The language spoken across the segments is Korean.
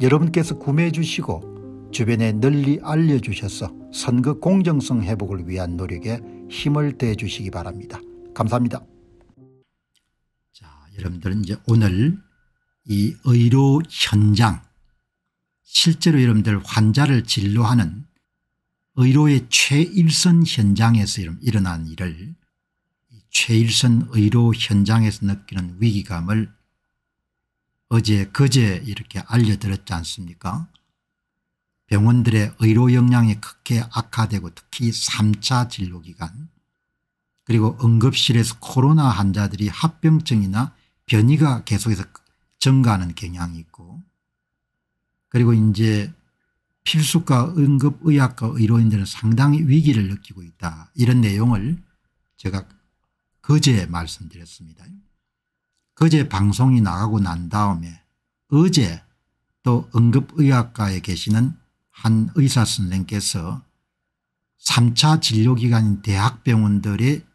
여러분께서 구매해 주시고 주변에 널리 알려주셔서 선거 공정성 회복을 위한 노력에 힘을 대 주시기 바랍니다. 감사합니다. 자, 여러분들은 이제 오늘 이 의료 현장 실제로 여러분들 환자를 진료하는 의료의 최일선 현장에서 일어난 일을 최일선 의료 현장에서 느끼는 위기감을 어제 그제 이렇게 알려드렸지 않습니까 병원들의 의료 역량이 크게 악화되고 특히 3차 진료기간 그리고 응급실에서 코로나 환자들이 합병증이나 변이가 계속해서 증가하는 경향이 있고 그리고 이제 필수과 응급의학과 의료인들은 상당히 위기를 느끼고 있다 이런 내용을 제가 거제 말씀드렸습니다. 그제 방송이 나가고 난 다음에 어제 또 응급의학과에 계시는 한 의사 선생께서 님 3차 진료기관인 대학병원들의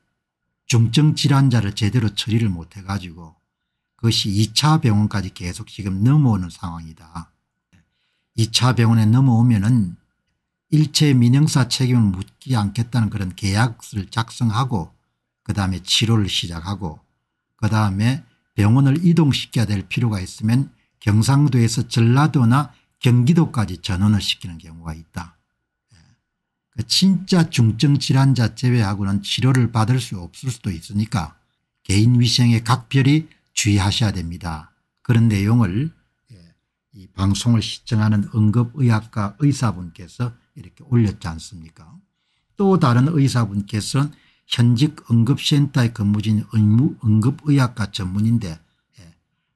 중증 질환자를 제대로 처리를 못해 가지고 그것이 2차 병원까지 계속 지금 넘어오는 상황이다. 2차 병원에 넘어오면 은 일체 민영사 책임을 묻지 않겠다는 그런 계약서를 작성하고 그 다음에 치료를 시작하고 그 다음에 병원을 이동시켜야 될 필요가 있으면 경상도에서 전라도나 경기도까지 전원을 시키는 경우가 있다. 예. 그 진짜 중증 질환자 제외하고는 치료를 받을 수 없을 수도 있으니까 개인 위생에 각별히 주의하셔야 됩니다. 그런 내용을 예, 이 방송을 시청하는 응급의학과 의사분께서 이렇게 올렸지 않습니까 또 다른 의사분께서는 현직 응급센터에 근무 진 의무 응급의학과 전문인데 예,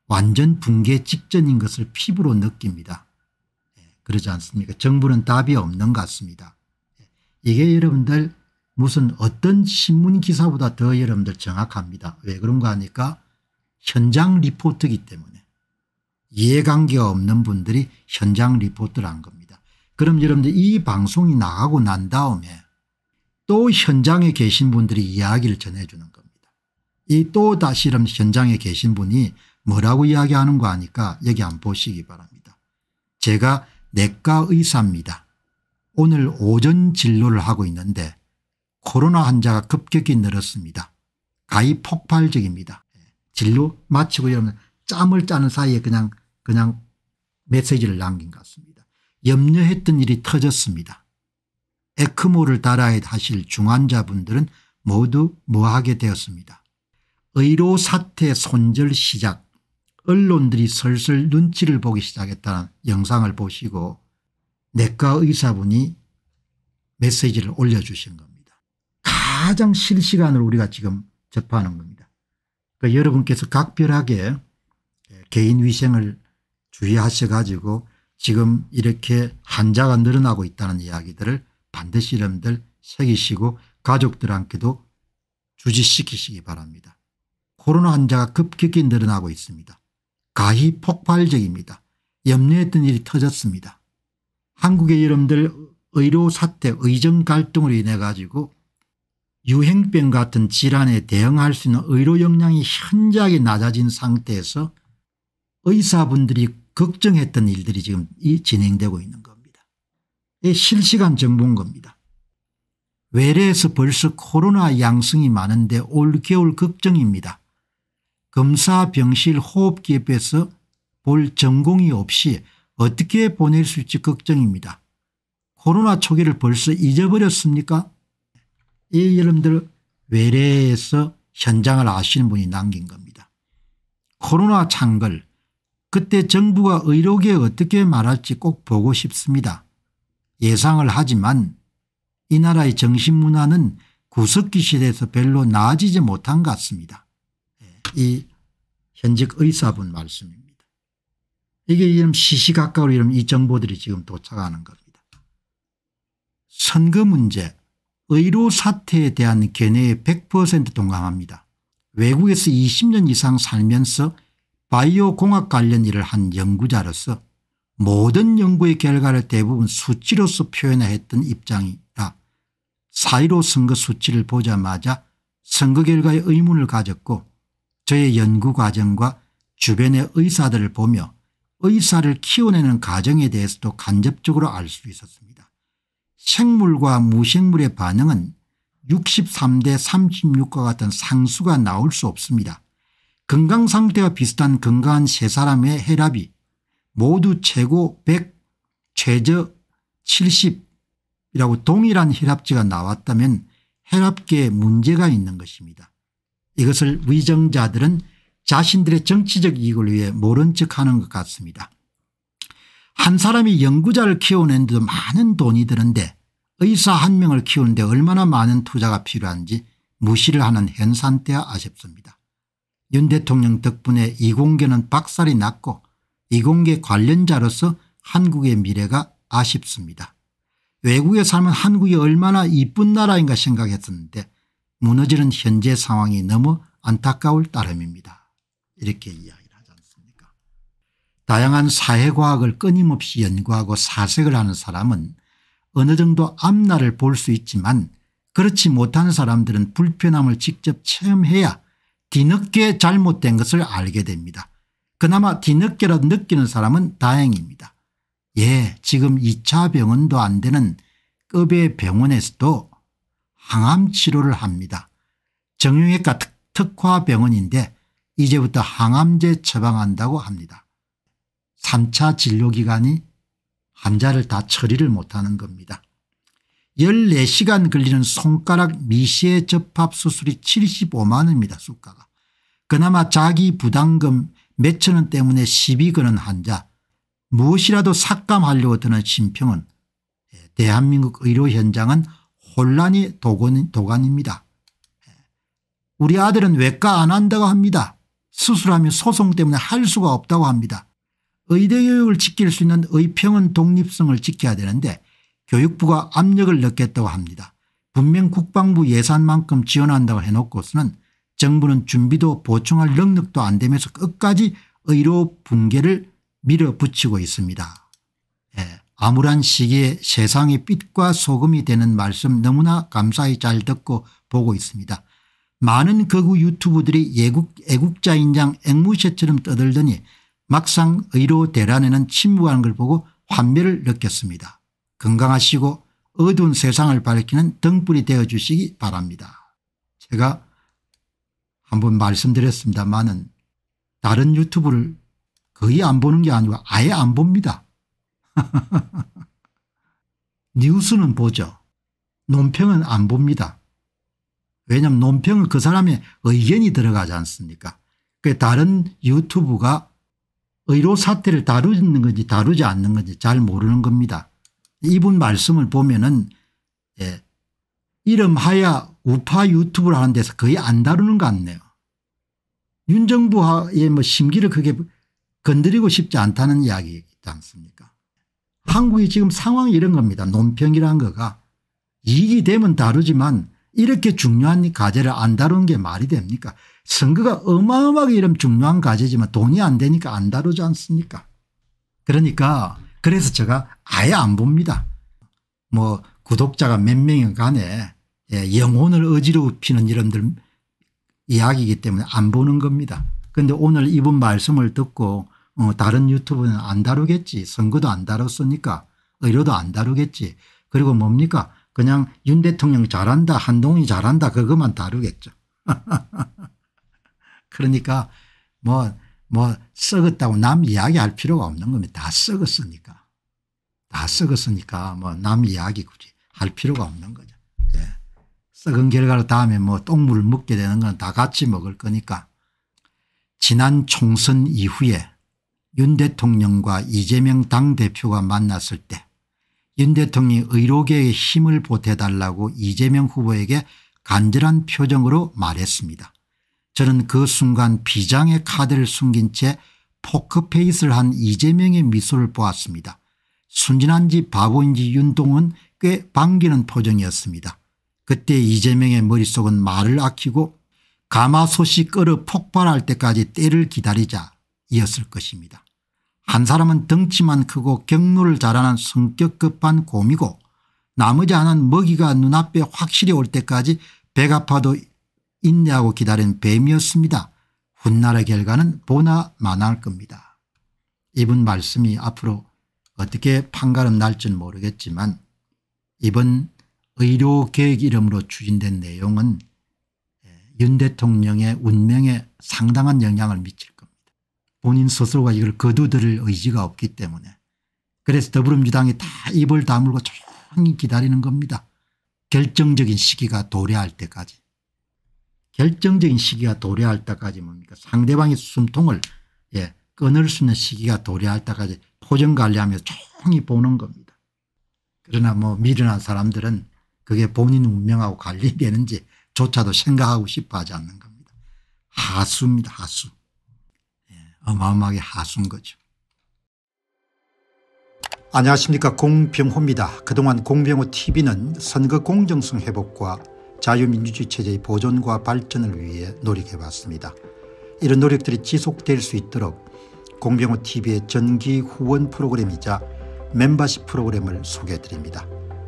완전 붕괴 직전인 것을 피부로 느낍니다. 예, 그러지 않습니까? 정부는 답이 없는 것 같습니다. 예, 이게 여러분들 무슨 어떤 신문 기사보다 더 여러분들 정확합니다. 왜 그런가 하니까 현장 리포트기 때문에 이해관계가 없는 분들이 현장 리포트를 한 겁니다. 그럼 여러분들 이 방송이 나가고 난 다음에 또 현장에 계신 분들이 이야기를 전해주는 겁니다. 이 또다시 현장에 계신 분이 뭐라고 이야기하는 거 아니까 여기 안 보시기 바랍니다. 제가 내과 의사입니다. 오늘 오전 진료를 하고 있는데 코로나 환자가 급격히 늘었습니다. 가히 폭발적입니다. 예, 진료 마치고 이러면 짬을 짜는 사이에 그냥 그냥 메시지를 남긴 것 같습니다. 염려했던 일이 터졌습니다. 에크모를 달아야 하실 중환자분들은 모두 뭐하게 되었습니다. 의료 사태 손절 시작 언론들이 슬슬 눈치를 보기 시작했다는 영상을 보시고 내과 의사분이 메시지를 올려주신 겁니다. 가장 실시간으로 우리가 지금 접하는 겁니다. 그러니까 여러분께서 각별하게 개인 위생을 주의하셔 가지고 지금 이렇게 환자가 늘어나고 있다는 이야기들을 반드시 여러분들 새기시고 가족들한테도 주지시키시기 바랍니다. 코로나 환자가 급격히 늘어나고 있습니다. 가히 폭발적입니다. 염려했던 일이 터졌습니다. 한국의 여러분들 의료 사태 의정 갈등으로 인해 가지고 유행병 같은 질환에 대응할 수 있는 의료 역량이 현저하게 낮아진 상태에서 의사분들이 걱정했던 일들이 지금 진행되고 있는 겁 실시간 정보인 겁니다. 외래에서 벌써 코로나 양성이 많은데 올겨울 걱정입니다. 검사 병실 호흡기입에서 볼 전공이 없이 어떻게 보낼 수 있지 걱정입니다. 코로나 초기를 벌써 잊어버렸습니까? 이 여러분들 외래에서 현장을 아시는 분이 남긴 겁니다. 코로나 창궐 그때 정부가 의료계에 어떻게 말할지 꼭 보고 싶습니다. 예상을 하지만 이 나라의 정신문화는 구석기 시대에서 별로 나아지지 못한 것 같습니다. 예, 이 현직 의사분 말씀입니다. 이게 이런 시시각각으로 이런 이 정보들이 지금 도착하는 겁니다. 선거 문제 의료 사태에 대한 견해에 100% 동감합니다. 외국에서 20년 이상 살면서 바이오 공학 관련 일을 한 연구자로서 모든 연구의 결과를 대부분 수치로서 표현했던 입장이라 사이로 선거 수치를 보자마자 선거 결과에 의문을 가졌고 저의 연구 과정과 주변의 의사들을 보며 의사를 키워내는 과정에 대해서도 간접적으로 알 수 있었습니다. 생물과 무생물의 반응은 63대 36과 같은 상수가 나올 수 없습니다. 건강 상태와 비슷한 건강한 세 사람의 혈압이 모두 최고 100 최저 70이라고 동일한 혈압제가 나왔다면 혈압계에 문제가 있는 것입니다. 이것을 위정자들은 자신들의 정치적 이익을 위해 모른 척하는 것 같습니다. 한 사람이 연구자를 키우는 데도 많은 돈이 드는데 의사 한 명을 키우는데 얼마나 많은 투자가 필요한지 무시를 하는 현상때야 아쉽습니다. 윤 대통령 덕분에 이공계는 박살이 났고 이공계 관련자로서 한국의 미래가 아쉽습니다. 외국에 살면 한국이 얼마나 이쁜 나라인가 생각했었는데 무너지는 현재 상황이 너무 안타까울 따름입니다. 이렇게 이야기를 하지 않습니까 다양한 사회과학을 끊임없이 연구하고 사색을 하는 사람은 어느 정도 앞날을 볼 수 있지만 그렇지 못한 사람들은 불편함을 직접 체험해야 뒤늦게 잘못된 것을 알게 됩니다. 그나마 뒤늦게라도 느끼는 사람은 다행입니다. 예 지금 2차 병원도 안 되는 급의 병원에서도 항암 치료를 합니다. 정형외과 특, 특화병원인데 이제부터 항암제 처방한다고 합니다. 3차 진료기간이 환자를 다 처리를 못하는 겁니다. 14시간 걸리는 손가락 미시에 접합 수술이 75만 원입니다. 수가가. 그나마 자기 부담금 몇천 원 때문에 시비 거는 환자 무엇이라도 삭감하려고 드는 심평은 예, 대한민국 의료 현장은 혼란이 도관, 입니다 예. 우리 아들은 외과 안 한다고 합니다. 수술하면 소송 때문에 할 수가 없다고 합니다. 의대교육을 지킬 수 있는 의평은 독립성을 지켜야 되는데 교육부가 압력을 넣겠다고 합니다. 분명 국방부 예산만큼 지원한다고 해놓고서는 정부는 준비도 보충할 능력도 안 되면서 끝까지 의료 붕괴를 밀어붙이고 있습니다. 예, 암울한 시기에 세상의 빛과 소금이 되는 말씀 너무나 감사히 잘 듣고 보고 있습니다. 많은 거구 유튜브들이 예국, 애국자인 장 앵무새처럼 떠들더니 막상 의료 대란에는 침묵하는 걸 보고 환멸을 느꼈습니다. 건강하시고 어두운 세상을 밝히는 등불이 되어주시기 바랍니다. 제가 한번 말씀드렸습니다만은 다른 유튜브를 거의 안 보는 게 아니고 아예 안 봅니다. 뉴스는 보죠. 논평은 안 봅니다. 왜냐하면 논평은 그 사람의 의견이 들어가지 않습니까 그 다른 유튜브가 의료 사태를 다루는 건지 다루지 않는 건지 잘 모르는 겁니다. 이분 말씀을 보면은 예, 이름 하야 우파 유튜브를 하는 데서 거의 안 다루는 것 같네요. 윤정부의 뭐 심기를 크게 건드리고 싶지 않다는 이야기 있지 않습니까 한국이 지금 상황이 이런 겁니다. 논평이라는 거가 이익이 되면 다루지만 이렇게 중요한 과제를 안 다루는 게 말이 됩니까 선거가 어마어마하게 이런 중요한 과제지만 돈이 안 되니까 안 다루지 않습니까 그러니까 그래서 제가 아예 안 봅니다. 뭐 구독자가 몇 명이 간에 예, 영혼을 어지럽히는 이런들 이야기이기 때문에 안 보는 겁니다. 그런데 오늘 이분 말씀을 듣고 어 다른 유튜브는 안 다루겠지 선거도 안 다뤘으니까 의료도 안 다루겠지 그리고 뭡니까 그냥 윤 대통령 잘한다 한동훈이 잘한다 그것만 다루겠죠. 그러니까 뭐뭐 뭐 썩었다고 남 이야기할 필요가 없는 겁니다. 다 썩었으니까. 다 썩었으니까 뭐 남 이야기 굳이 할 필요가 없는 거죠. 썩은 결과로 다음에 뭐 똥물을 먹게 되는 건 다 같이 먹을 거니까 지난 총선 이후에 윤 대통령과 이재명 당대표가 만났을 때 윤 대통령이 의료계에 힘을 보태달라고 이재명 후보에게 간절한 표정으로 말했습니다. 저는 그 순간 비장의 카드를 숨긴 채 포크페이스를 한 이재명의 미소를 보았습니다. 순진한지 바보인지 윤동은 꽤 반기는 표정이었습니다. 그때 이재명의 머릿속은 말을 아끼고 가마솥이 끓어 폭발할 때까지 때를 기다리자 이었을 것입니다. 한 사람은 덩치만 크고 경로를 잘하는 성격급한 곰이고 나머지 하나는 먹이가 눈앞에 확실히 올 때까지 배가 파도 인내하고 기다린 뱀이었습니다. 훗날의 결과는 보나 마나할 겁니다. 이분 말씀이 앞으로 어떻게 판가름 날지는 모르겠지만 이번 의료계획 이름으로 추진된 내용은 예, 윤 대통령의 운명에 상당한 영향을 미칠 겁니다. 본인 스스로가 이걸 거두들을 의지가 없기 때문에 그래서 더불어민주당이 다 입을 다물고 조용히 기다리는 겁니다. 결정적인 시기가 도래할 때까지. 결정적인 시기가 도래할 때까지 뭡니까 상대방의 숨통을 예, 끊을 수 있는 시기가 도래할 때까지 포정 관리하며 조용히 보는 겁니다. 그러나 뭐 미련한 사람들은 그게 본인 운명하고 관리되는지 조차도 생각하고 싶어 하지 않는 겁니다. 하수입니다. 하수. 예, 어마어마하게 하수인 거죠. 안녕하십니까 공병호입니다. 그동안 공병호 tv는 선거 공정성 회복과 자유민주주의 체제의 보존과 발전을 위해 노력해왔습니다. 이런 노력들이 지속될 수 있도록 공병호 tv의 전기 후원 프로그램이자 멤버십 프로그램을 소개해드립니다.